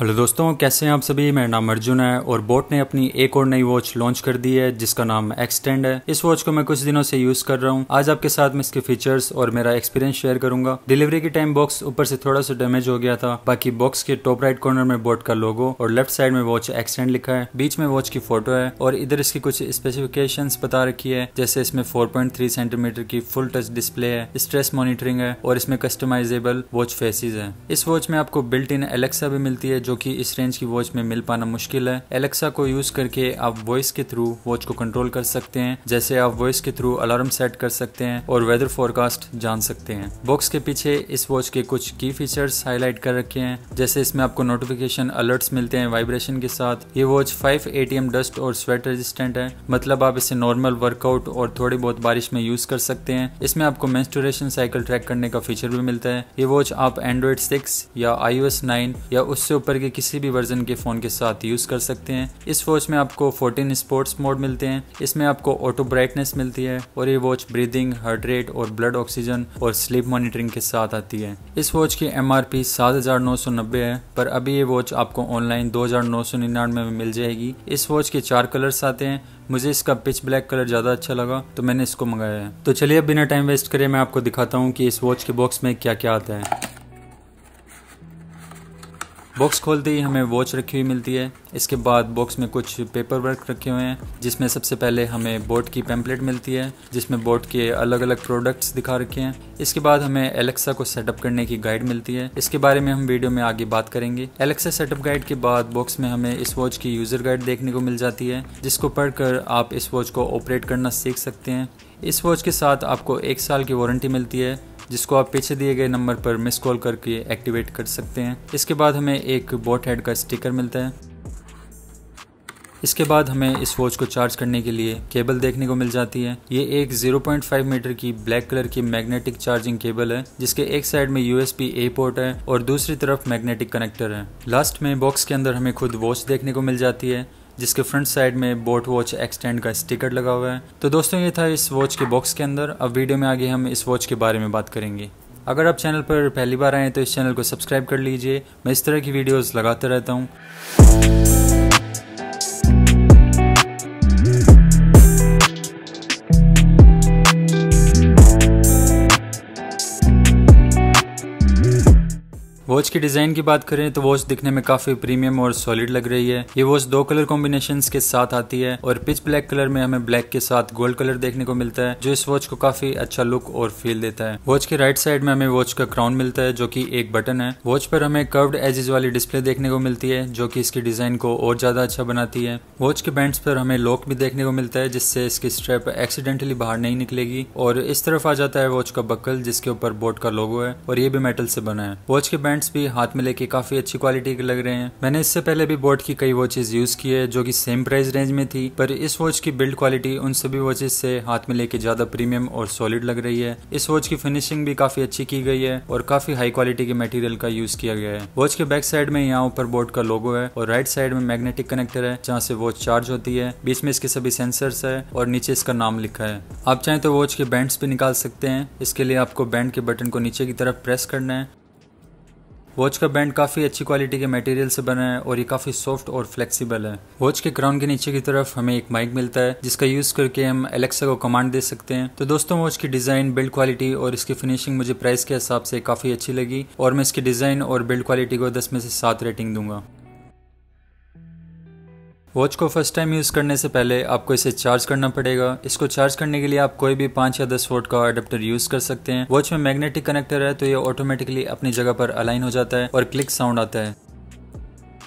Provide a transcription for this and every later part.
hello दोस्तों कैसे हैं आप सभी मेरा नाम अर्जुन है और बोट ने अपनी एक और नई वॉच लॉन्च कर दी है जिसका नाम एक्सटेंड है इस वॉच को मैं कुछ दिनों से यूज कर रहा हूं आज आपके साथ मैं इसके फीचर्स और मेरा एक्सपीरियंस शेयर करूंगा डिलीवरी के टाइम बॉक्स ऊपर से थोड़ा सा डैमेज हो गया था बाकी बॉक्स के टॉप राइट कॉर्नर में बोट का लोगो और लेफ्ट साइड में वॉच एक्सटेंड लिखा है बीच में वॉच की फोटो है और इधर इसकी कुछ स्पेसिफिकेशन बता रखी है जैसे इसमें फोर सेंटीमीटर की फुल टच डिस्प्ले है स्ट्रेस मॉनिटरिंग है और इसमें कस्टमाइजेबल वॉच फेसिस है इस वॉच में आपको बिल्ट इन एलेक्सा भी मिलती है जो कि इस रेंज की वॉच में मिल पाना मुश्किल है एलेक्सा को यूज करके आप वॉइस के थ्रू वॉच को कंट्रोल कर सकते हैं जैसे आप वॉइस के थ्रू अलार्म सेट कर सकते हैं और वेदर फोरकास्ट जान सकते हैं बॉक्स के पीछे इस वॉच के कुछ की फीचर्स हाईलाइट कर रखे हैं जैसे इसमें आपको नोटिफिकेशन अलर्ट्स मिलते हैं वाइब्रेशन के साथ ये वॉच फाइव ए डस्ट और स्वेट रेजिस्टेंट है मतलब आप इसे नॉर्मल वर्कआउट और थोड़ी बहुत बारिश में यूज कर सकते हैं इसमें आपको मेस्टोरेशन साइकिल ट्रैक करने का फीचर भी मिलता है ये वॉच आप एंड्रॉइड सिक्स या आई ओ या उससे ऊपर करके किसी भी वर्जन के फ़ोन के साथ यूज़ कर सकते हैं इस वॉच में आपको 14 स्पोर्ट्स मोड मिलते हैं इसमें आपको ऑटो ब्राइटनेस मिलती है और ये वॉच ब्रीदिंग हार्ट रेट और ब्लड ऑक्सीजन और स्लीप मॉनिटरिंग के साथ आती है इस वॉच की एम आर पी है पर अभी ये वॉच आपको ऑनलाइन दो में मिल जाएगी इस वॉच के चार कलर्स आते हैं मुझे इसका पिच ब्लैक कलर ज़्यादा अच्छा लगा तो मैंने इसको मंगाया है तो चलिए बिना टाइम वेस्ट करे मैं आपको दिखाता हूँ कि इस वॉच के बॉक्स में क्या क्या आता है बॉक्स खोलते ही हमें वॉच रखी हुई मिलती है इसके बाद बॉक्स में कुछ पेपर वर्क रखे हुए हैं जिसमें सबसे पहले हमें बोट की पेम्पलेट मिलती है जिसमें बोट के अलग अलग प्रोडक्ट्स दिखा रखे हैं इसके बाद हमें एलेक्सा को सेटअप करने की गाइड मिलती है इसके बारे में हम वीडियो में आगे बात करेंगे एलेक्सा सेटअप गाइड के बाद बॉक्स में हमें इस वॉच की यूजर गाइड देखने को मिल जाती है जिसको पढ़कर आप इस वॉच को ऑपरेट करना सीख सकते हैं इस वॉच के साथ आपको एक साल की वारंटी मिलती है जिसको आप पीछे दिए गए नंबर पर मिस कॉल करके एक्टिवेट कर सकते हैं इसके बाद हमें एक बोट हेड का स्टिकर मिलता है इसके बाद हमें इस वॉच को चार्ज करने के लिए केबल देखने को मिल जाती है ये एक 0.5 मीटर की ब्लैक कलर की मैग्नेटिक चार्जिंग केबल है जिसके एक साइड में यूएसपी ए पोर्ट है और दूसरी तरफ मैग्नेटिक कनेक्टर है लास्ट में बॉक्स के अंदर हमें खुद वॉच देखने को मिल जाती है जिसके फ्रंट साइड में बोट वॉच एक्सटेंड का स्टिकर लगा हुआ है तो दोस्तों ये था इस वॉच के बॉक्स के अंदर अब वीडियो में आगे हम इस वॉच के बारे में बात करेंगे अगर आप चैनल पर पहली बार आए तो इस चैनल को सब्सक्राइब कर लीजिए मैं इस तरह की वीडियोज़ लगाते रहता हूँ वॉच की डिजाइन की बात करें तो वॉच दिखने में काफी प्रीमियम और सॉलिड लग रही है ये वॉच दो कलर कॉम्बिनेशन के साथ आती है और पिच ब्लैक कलर में हमें ब्लैक के साथ गोल्ड कलर देखने को मिलता है जो इस वॉच को काफी अच्छा लुक और फील देता है वॉच के राइट साइड में हमें वॉच का क्राउन मिलता है जो की एक बटन है वॉच पर हमें कर्व्ड एजेज वाली डिस्प्ले देखने को मिलती है जो की इसकी डिजाइन को और ज्यादा अच्छा बनाती है वॉच के बैंड पर हमें लॉक भी देखने को मिलता है जिससे इसकी स्ट्रेप एक्सीडेंटली बाहर नहीं निकलेगी और इस तरफ आ जाता है वॉच का बक्कल जिसके ऊपर बोट का लोगो है और ये भी मेटल से बना है वॉच के बैंड बैंड्स भी हाथ में लेके काफ़ी अच्छी क्वालिटी के लग रहे हैं मैंने इससे पहले भी बोट की कई वॉचेज यूज़ की है जो कि सेम प्राइस रेंज में थी पर इस वॉच की बिल्ड क्वालिटी उन सभी वॉचेज से हाथ में लेके ज़्यादा प्रीमियम और सॉलिड लग रही है इस वॉच की फिनिशिंग भी काफ़ी अच्छी की गई है और काफ़ी हाई क्वालिटी के मटेरियल का यूज़ किया गया है वॉच के बैक साइड में यहाँ ऊपर बोट का लोगो है और राइट साइड में मैग्नेटिक कनेक्टर है जहाँ से वॉच चार्ज होती है बीच में इसके सभी सेंसर है और नीचे इसका नाम लिखा है आप चाहें तो वॉच के बैंड भी निकाल सकते हैं इसके लिए आपको बैंड के बटन को नीचे की तरफ प्रेस करना है वॉच का बैंड काफ़ी अच्छी क्वालिटी के मटेरियल से बना है और ये काफ़ी सॉफ्ट और फ्लेक्सिबल है वॉच के क्राउन के नीचे की तरफ हमें एक माइक मिलता है जिसका यूज़ करके हम एलेक्सा को कमांड दे सकते हैं तो दोस्तों वॉच की डिज़ाइन बिल्ड क्वालिटी और इसकी फिनिशिंग मुझे प्राइस के हिसाब से काफ़ी अच्छी लगी और मैं इसकी डिज़ाइन और बिल्ड क्वालिटी को दस में से सात रेटिंग दूंगा वॉच को फर्स्ट टाइम यूज़ करने से पहले आपको इसे चार्ज करना पड़ेगा इसको चार्ज करने के लिए आप कोई भी पाँच या दस वोट का अडेप्टर यूज़ कर सकते हैं वॉच में मैग्नेटिक कनेक्टर है तो ये ऑटोमेटिकली अपनी जगह पर अलाइन हो जाता है और क्लिक साउंड आता है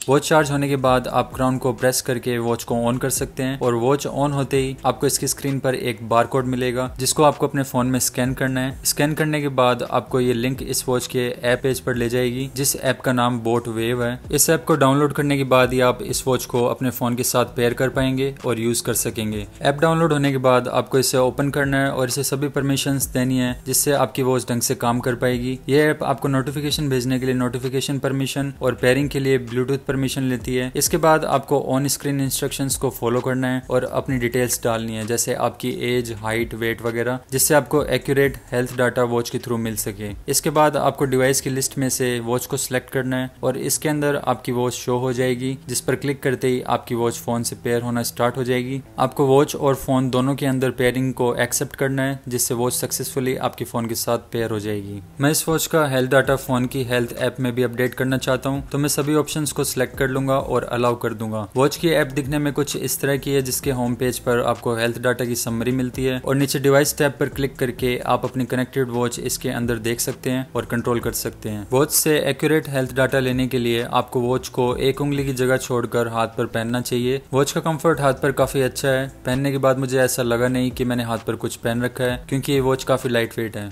वॉच चार्ज होने के बाद आप क्राउन को प्रेस करके वॉच को ऑन कर सकते हैं और वॉच ऑन होते ही आपको इसकी स्क्रीन पर एक बार कोड मिलेगा जिसको आपको अपने फोन में स्कैन करना है स्कैन करने के बाद आपको ये लिंक इस वॉच के ऐप पेज पर ले जाएगी जिस ऐप का नाम बोट वेव है इस ऐप को डाउनलोड करने के बाद ही आप इस वॉच को अपने फोन के साथ पेयर कर पाएंगे और यूज कर सकेंगे ऐप डाउनलोड होने के बाद आपको इसे ओपन करना है और इसे सभी परमिशन देनी है जिससे आपकी वॉच ढंग से काम कर पाएगी ये ऐप आपको नोटिफिकेशन भेजने के लिए नोटिफिकेशन परमिशन और पेयरिंग के लिए ब्लूटूथ परमिशन लेती है इसके बाद आपको ऑन स्क्रीन इंस्ट्रक्शन को फॉलो करना है और अपनी डिटेल्स डालनी है जैसे आपकी एज हाइट वेट वगैरह जिससे आपको एक्यूरेट हेल्थ डाटा वॉच के थ्रू मिल सके इसके बाद आपको डिवाइस की लिस्ट में से वॉच को सिलेक्ट करना है और इसके अंदर आपकी वॉच शो हो जाएगी जिस पर क्लिक करते ही आपकी वॉच फोन से पेयर होना स्टार्ट हो जाएगी आपको वॉच और फोन दोनों के अंदर पेयरिंग को एक्सेप्ट करना है जिससे वॉच सक्सेसफुली आपके फोन के साथ पेयर हो जाएगी मैं इस वॉच का हेल्थ डाटा फोन की हेल्थ ऐप में भी अपडेट करना चाहता हूँ तो मैं सभी ऑप्शन को सिलेक्ट सेलेक्ट कर लूंगा और अलाउ कर दूंगा वॉच की ऐप दिखने में कुछ इस तरह की है जिसके होम पेज पर आपको हेल्थ डाटा की समरी मिलती है और नीचे डिवाइस टैब पर क्लिक करके आप अपनी कनेक्टेड वॉच इसके अंदर देख सकते हैं और कंट्रोल कर सकते हैं वॉच से एक्यूरेट हेल्थ डाटा लेने के लिए आपको वॉच को एक उंगली की जगह छोड़कर हाथ पर पहनना चाहिए वॉच का कंफर्ट हाथ पर काफी अच्छा है पहनने के बाद मुझे ऐसा लगा नहीं कि मैंने हाथ पर कुछ पहन रखा है क्योंकि ये वॉच काफी लाइट वेट है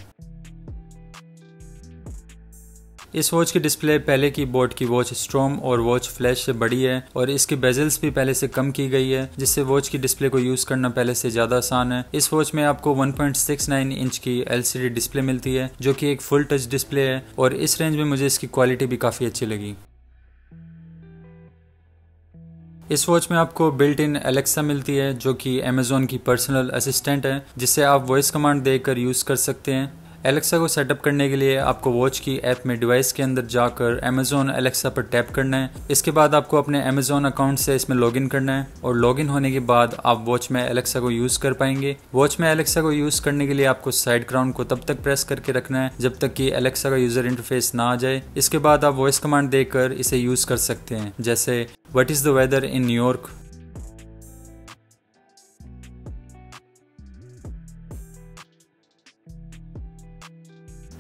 इस वॉच की डिस्प्ले पहले की बोर्ड की वॉच स्ट्रोम और वॉच फ्लैश से बड़ी है और इसकी बेजल्स भी पहले से कम की गई है जिससे वॉच की डिस्प्ले को यूज करना पहले से ज्यादा आसान है इस वॉच में आपको 1.69 इंच की एलसीडी डिस्प्ले मिलती है जो कि एक फुल टच डिस्प्ले है और इस रेंज में मुझे इसकी क्वालिटी भी काफी अच्छी लगी इस वॉच में आपको बिल्ट इन एलेक्सा मिलती है जो कि अमेजोन की पर्सनल असिस्टेंट है जिससे आप वॉइस कमांड देकर यूज़ कर सकते हैं एलेक्सा को सेटअप करने के लिए आपको वॉच की ऐप में डिवाइस के अंदर जाकर अमेजोन एलेक्सा पर टैप करना है इसके बाद आपको अपने अमेजोन अकाउंट से इसमें लॉगिन करना है और लॉगिन होने के बाद आप वॉच में एलेक्सा को यूज कर पाएंगे वॉच में एलेक्सा को यूज करने के लिए आपको साइड क्राउन को तब तक प्रेस करके रखना है जब तक कि एलेक्सा का यूजर इंटरफेस ना आ जाए इसके बाद आप वॉइस कमांड देकर इसे यूज कर सकते हैं जैसे what is the weather in New York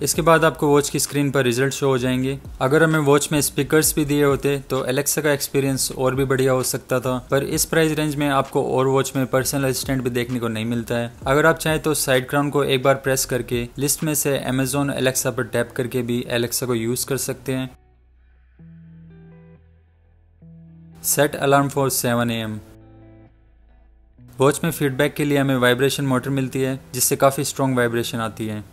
इसके बाद आपको वॉच की स्क्रीन पर रिजल्ट शो हो जाएंगे अगर हमें वॉच में स्पीकर्स भी दिए होते तो एलेक्सा का एक्सपीरियंस और भी बढ़िया हो सकता था पर इस प्राइस रेंज में आपको और वॉच में पर्सनल असिस्टेंट भी देखने को नहीं मिलता है अगर आप चाहें तो साइड क्राउन को एक बार प्रेस करके लिस्ट में से अमेजोन एलेक्सा पर टैप करके भी एलेक्सा को यूज कर सकते हैं set alarm for seven A M watch में फीडबैक के लिए हमें वाइब्रेशन मोटर मिलती है जिससे काफ़ी स्ट्रॉन्ग वाइब्रेशन आती है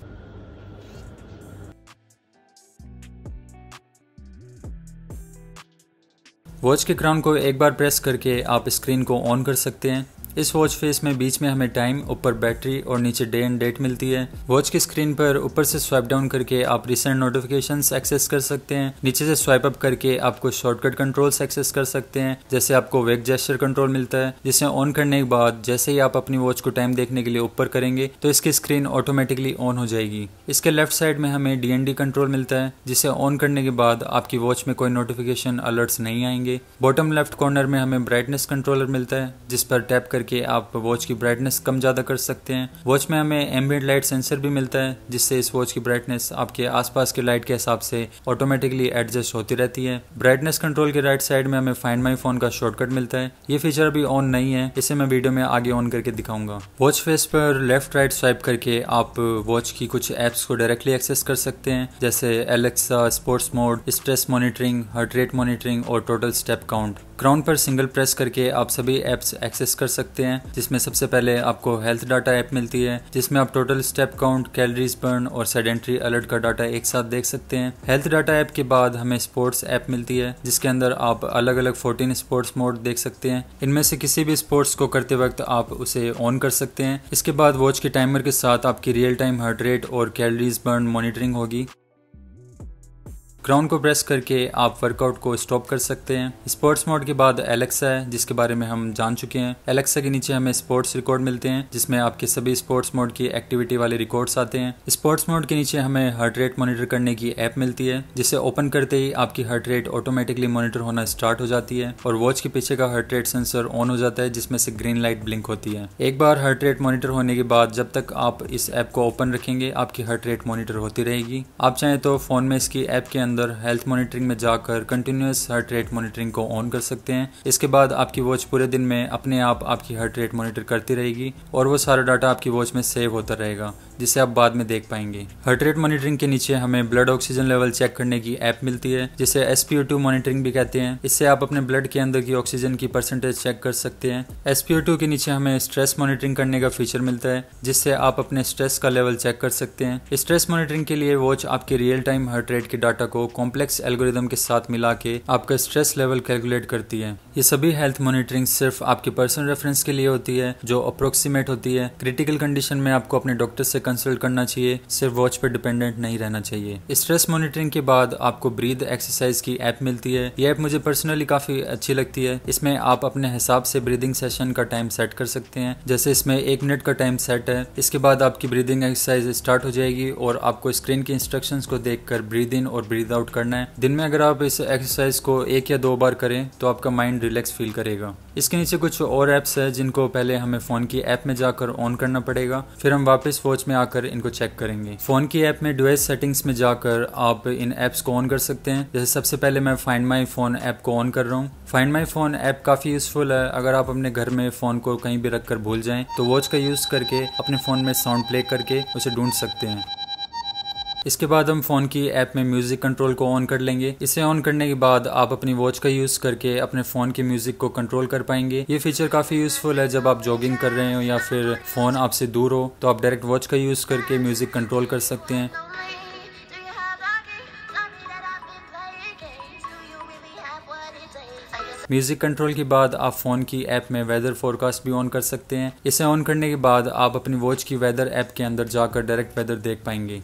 वॉच के क्राउन को एक बार प्रेस करके आप स्क्रीन को ऑन कर सकते हैं इस वॉच फेस में बीच में हमें टाइम ऊपर बैटरी और नीचे डे एंड डेट मिलती है वॉच की स्क्रीन पर ऊपर से स्वाइप डाउन करके आप रिसेंट नोटिफिकेशन एक्सेस कर सकते हैं नीचे से स्वाइप अप करके आपको शॉर्टकट कंट्रोल्स एक्सेस कर सकते हैं जैसे आपको वेग जेस्टर कंट्रोल मिलता है जिसे ऑन करने के बाद जैसे ही आप अपनी वॉच को टाइम देखने के लिए ऊपर करेंगे तो इसकी स्क्रीन ऑटोमेटिकली ऑन हो जाएगी इसके लेफ्ट साइड में हमें डीएनडी कंट्रोल मिलता है जिसे ऑन करने के बाद आपकी वॉच में कोई नोटिफिकेशन अलर्ट्स नहीं आएंगे बॉटम लेफ्ट कॉर्नर में हमें ब्राइटनेस कंट्रोलर मिलता है जिस पर टैप करके करके आप वॉच की ब्राइटनेस कम ज़्यादा कर सकते हैं वॉच में हमें एम्बियट लाइट सेंसर भी मिलता है जिससे इस वॉच की ब्राइटनेस आपके आसपास के लाइट के हिसाब से ऑटोमेटिकली एडजस्ट होती रहती है ब्राइटनेस कंट्रोल के राइट साइड में हमें फाइंड माई फोन का शॉर्टकट मिलता है ये फीचर अभी ऑन नहीं है इसे मैं वीडियो में आगे ऑन करके दिखाऊंगा वॉच फेस पर लेफ्ट राइट स्वाइप करके आप वॉच की कुछ एप्स को डायरेक्टली एक्सेस कर सकते हैं जैसे Alexa sports mode stress monitoring heart rate monitoring और टोटल स्टेप काउंट क्राउन पर सिंगल प्रेस करके आप सभी एप्स एक्सेस कर सकते सकते हैं जिसमें सबसे पहले आपको हेल्थ डाटा ऐप मिलती है जिसमें आप total step count calories burn और सेडेंट्री अलर्ट का डाटा एक साथ देख सकते हैं हेल्थ डाटा ऐप के बाद हमें स्पोर्ट्स ऐप मिलती है जिसके अंदर आप अलग अलग फोर्टीन स्पोर्ट्स मोड देख सकते हैं इनमें से किसी भी स्पोर्ट्स को करते वक्त आप उसे ऑन कर सकते हैं इसके बाद वॉच के टाइमर के साथ आपकी रियल टाइम हार्ट रेट और कैलरीज बर्न मॉनिटरिंग होगी क्राउन को प्रेस करके आप वर्कआउट को स्टॉप कर सकते हैं स्पोर्ट्स मोड के बाद एलेक्सा है जिसके बारे में हम जान चुके हैं एलेक्सा के नीचे हमें स्पोर्ट्स रिकॉर्ड मिलते हैं जिसमें आपके सभी स्पोर्ट्स मोड की एक्टिविटी वाले रिकॉर्ड्स आते हैं स्पोर्ट्स मोड के नीचे हमें हार्ट रेट मॉनिटर करने की ऐप मिलती है जिसे ओपन करते ही आपकी हार्ट रेट ऑटोमेटिकली मॉनिटर होना स्टार्ट हो जाती है और वॉच के पीछे का हार्ट रेट सेंसर ऑन हो जाता है जिसमें से ग्रीन लाइट ब्लिंक होती है एक बार हार्ट रेट मॉनिटर होने के बाद जब तक आप इस ऐप को ओपन रखेंगे आपकी हार्ट रेट मॉनिटर होती रहेगी आप चाहें तो फोन में इसकी ऐप के अंदर अंदर हेल्थ मॉनिटरिंग में जाकर कंटिन्यूस हार्ट रेट मॉनिटरिंग को ऑन कर सकते हैं इसके बाद आपकी वॉच पूरे दिन में अपने आप आपकी हार्ट रेट मॉनिटर करती रहेगी और वो सारा डाटा आपकी वॉच में सेव होता रहेगा जिसे आप बाद में देख पाएंगे हार्ट रेट मॉनिटरिंग के नीचे हमें ब्लड ऑक्सीजन लेवल चेक करने की ऐप मिलती है जिसे एस मॉनिटरिंग भी कहते हैं इससे आप अपने ब्लड के अंदर की ऑक्सीजन की परसेंटेज चेक कर सकते हैं एस के नीचे हमें स्ट्रेस मॉनिटरिंग करने का फीचर मिलता है जिससे आप अपने स्ट्रेस का लेवल चेक कर सकते हैं स्ट्रेस मॉनिटरिंग के लिए वॉच आपके रियल टाइम हार्ट रेट के डाटा को कॉम्प्लेक्स एल्गोरिदम के साथ मिला के आपका स्ट्रेस लेवल कैलकुलेट करती है ये सभी हेल्थ मॉनिटरिंग सिर्फ आपके पर्सनल रेफरेंस के लिए होती है जो अप्रोक्सीमेट होती है क्रिटिकल कंडीशन में आपको अपने डॉक्टर से कंसल्ट करना चाहिए सिर्फ वॉच पर डिपेंडेंट नहीं रहना चाहिए स्ट्रेस मॉनिटरिंग के बाद आपको ब्रीद एक्सरसाइज की ऐप मिलती है ये ऐप मुझे पर्सनली काफी अच्छी लगती है इसमें आप अपने हिसाब से ब्रीदिंग सेशन का टाइम सेट कर सकते हैं जैसे इसमें एक मिनट का टाइम सेट है इसके बाद आपकी ब्रीदिंग एक्सरसाइज स्टार्ट हो जाएगी और आपको स्क्रीन के इंस्ट्रक्शंस को देखकर ब्रीद इन और ब्रीद आउट करना है दिन में अगर आप इस एक्सरसाइज को एक या दो बार करें तो आपका माइंड रिलैक्स फील करेगा इसके नीचे कुछ और ऐप्स है जिनको पहले हमें फ़ोन की ऐप में जाकर ऑन करना पड़ेगा फिर हम वापस वॉच में आकर इनको चेक करेंगे फ़ोन की ऐप में डिवाइस सेटिंग्स में जाकर आप इन ऐप्स को ऑन कर सकते हैं जैसे सबसे पहले मैं फाइंड माई फ़ोन ऐप को ऑन कर रहा हूँ फाइंड माई फ़ोन ऐप काफ़ी यूज़फुल है अगर आप अपने घर में फ़ोन को कहीं भी रख कर भूल जाएं तो वॉच का यूज़ करके अपने फ़ोन में साउंड प्ले करके उसे ढूंढ सकते हैं इसके बाद हम फ़ोन की ऐप में म्यूज़िक कंट्रोल को ऑन कर लेंगे इसे ऑन करने के बाद आप अपनी वॉच का यूज़ करके अपने फ़ोन के म्यूज़िक को कंट्रोल कर पाएंगे ये फीचर काफ़ी यूज़फुल है जब आप जॉगिंग कर रहे हो या फिर फ़ोन आपसे दूर हो तो आप डायरेक्ट वॉच का यूज़ करके म्यूज़िक कंट्रोल कर सकते हैं म्यूजिक कंट्रोल के बाद आप फोन की ऐप में वेदर फोरकास्ट भी ऑन कर सकते हैं इसे ऑन करने के बाद आप अपनी वॉच की वेदर ऐप के अंदर जाकर डायरेक्ट वेदर देख पाएंगे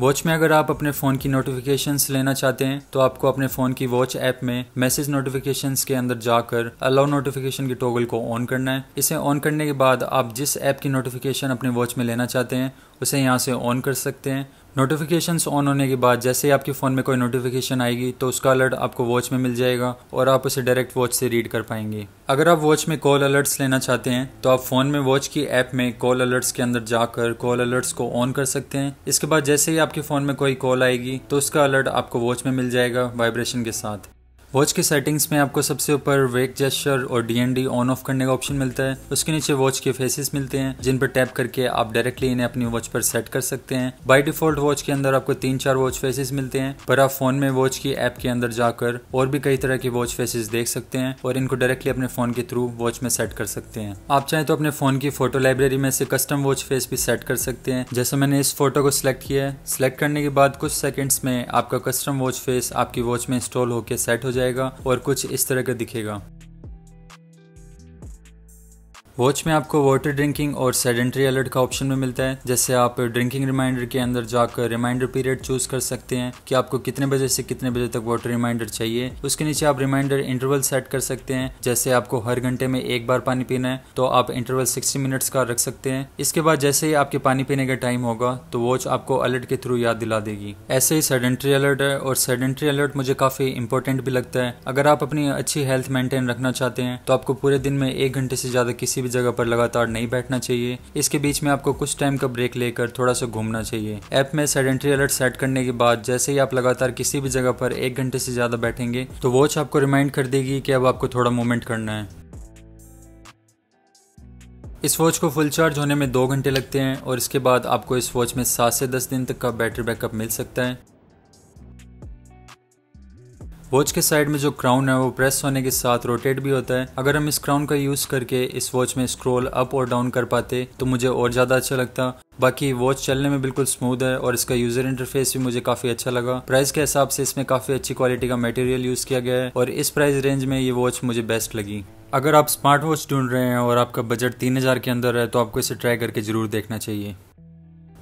वॉच में अगर आप अपने फ़ोन की नोटिफिकेशंस लेना चाहते हैं तो आपको अपने फ़ोन की वॉच ऐप में मैसेज नोटिफिकेशंस के अंदर जाकर अलाउ नोटिफिकेशन के टोगल को ऑन करना है इसे ऑन करने के बाद आप जिस ऐप की नोटिफिकेशन अपने वॉच में लेना चाहते हैं उसे यहाँ से ऑन कर सकते हैं नोटिफिकेशंस ऑन होने के बाद जैसे ही आपके फ़ोन में कोई नोटिफिकेशन आएगी तो उसका अलर्ट आपको वॉच में मिल जाएगा और आप उसे डायरेक्ट वॉच से रीड कर पाएंगे अगर आप वॉच में कॉल अलर्ट्स लेना चाहते हैं तो आप फ़ोन में वॉच की ऐप में कॉल अलर्ट्स के अंदर जाकर कॉल अलर्ट्स को ऑन कर सकते हैं इसके बाद जैसे ही आपके फ़ोन में कोई कॉल आएगी तो उसका अलर्ट आपको वॉच में मिल जाएगा वाइब्रेशन के साथ वॉच के सेटिंग्स में आपको सबसे ऊपर वेक जेस्टर और डीएनडी ऑन ऑफ करने का ऑप्शन मिलता है उसके नीचे वॉच के फेसेस मिलते हैं जिन पर टैप करके आप डायरेक्टली इन्हें अपनी वॉच पर सेट कर सकते हैं बाय डिफॉल्ट वॉच के अंदर आपको तीन चार वॉच फेसेस मिलते हैं पर आप फोन में वॉच की ऐप के अंदर जाकर और भी कई तरह के वॉच फेसेस देख सकते हैं और इनको डायरेक्टली अपने फोन के थ्रू वॉच में सेट कर सकते हैं आप चाहे तो अपने फोन की फोटो लाइब्रेरी में से कस्टम वॉच फेस भी सेट कर सकते हैं जैसे मैंने इस फोटो को सिलेक्ट किया है सिलेक्ट करने के बाद कुछ सेकेंड्स में आपका कस्टम वॉच फेस आपकी वॉच में इंस्टॉल होकर सेट हो जाए जाएगा और कुछ इस तरह का दिखेगा वॉच में आपको वाटर ड्रिंकिंग और सेडेंट्री अलर्ट का ऑप्शन में मिलता है जैसे आप ड्रिंकिंग रिमाइंडर के अंदर जाकर रिमाइंडर पीरियड चूज कर सकते हैं कि आपको कितने बजे से कितने बजे तक वाटर रिमाइंडर चाहिए उसके नीचे आप रिमाइंडर इंटरवल सेट कर सकते हैं जैसे आपको हर घंटे में एक बार पानी पीना है तो आप इंटरवल सिक्सटी मिनट्स का रख सकते हैं इसके बाद जैसे ही आपके पानी पीने का टाइम होगा तो वॉच आपको अलर्ट के थ्रू याद दिला देगी ऐसे ही सेडेंट्री अलर्ट है और सेडेंट्री अलर्ट मुझे काफी इंपॉर्टेंट भी लगता है अगर आप अपनी अच्छी हेल्थ मेंटेन रखना चाहते हैं तो आपको पूरे दिन में एक घंटे से ज्यादा किसी भी जगह पर लगातार नहीं बैठना चाहिए इसके बीच में आपको कुछ टाइम का ब्रेक लेकर थोड़ा सा घूमना चाहिए ऐप में सेडेंट्री अलर्ट सेट करने के बाद जैसे ही आप लगातार किसी भी जगह पर एक घंटे से ज्यादा बैठेंगे तो वॉच आपको रिमाइंड कर देगी कि अब आपको थोड़ा मूवमेंट करना है इस वॉच को फुल चार्ज होने में दो घंटे लगते हैं और इसके बाद आपको इस वॉच में सात से दस दिन तक का बैटरी बैकअप मिल सकता है वॉच के साइड में जो क्राउन है वो प्रेस होने के साथ रोटेट भी होता है अगर हम इस क्राउन का यूज करके इस वॉच में स्क्रॉल अप और डाउन कर पाते तो मुझे और ज्यादा अच्छा लगता बाकी वॉच चलने में बिल्कुल स्मूथ है और इसका यूजर इंटरफेस भी मुझे काफी अच्छा लगा प्राइस के हिसाब से इसमें काफी अच्छी क्वालिटी का मटेरियल यूज किया गया है और इस प्राइस रेंज में ये वॉच मुझे बेस्ट लगी अगर आप स्मार्ट वॉच ढूंढ रहे हैं और आपका बजट तीन हजार के अंदर है तो आपको इसे ट्राई करके जरूर देखना चाहिए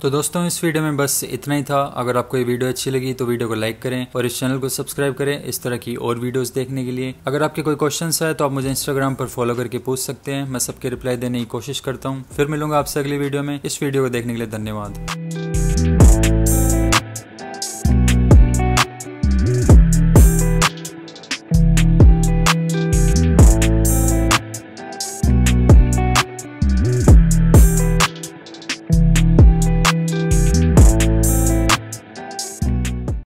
तो दोस्तों इस वीडियो में बस इतना ही था अगर आपको ये वीडियो अच्छी लगी तो वीडियो को लाइक करें और इस चैनल को सब्सक्राइब करें इस तरह की और वीडियोस देखने के लिए अगर आपके कोई क्वेश्चन है तो आप मुझे इंस्टाग्राम पर फॉलो करके पूछ सकते हैं मैं सबके रिप्लाई देने की कोशिश करता हूँ फिर मिलूंगा आपसे अगली वीडियो में इस वीडियो को देखने के लिए धन्यवाद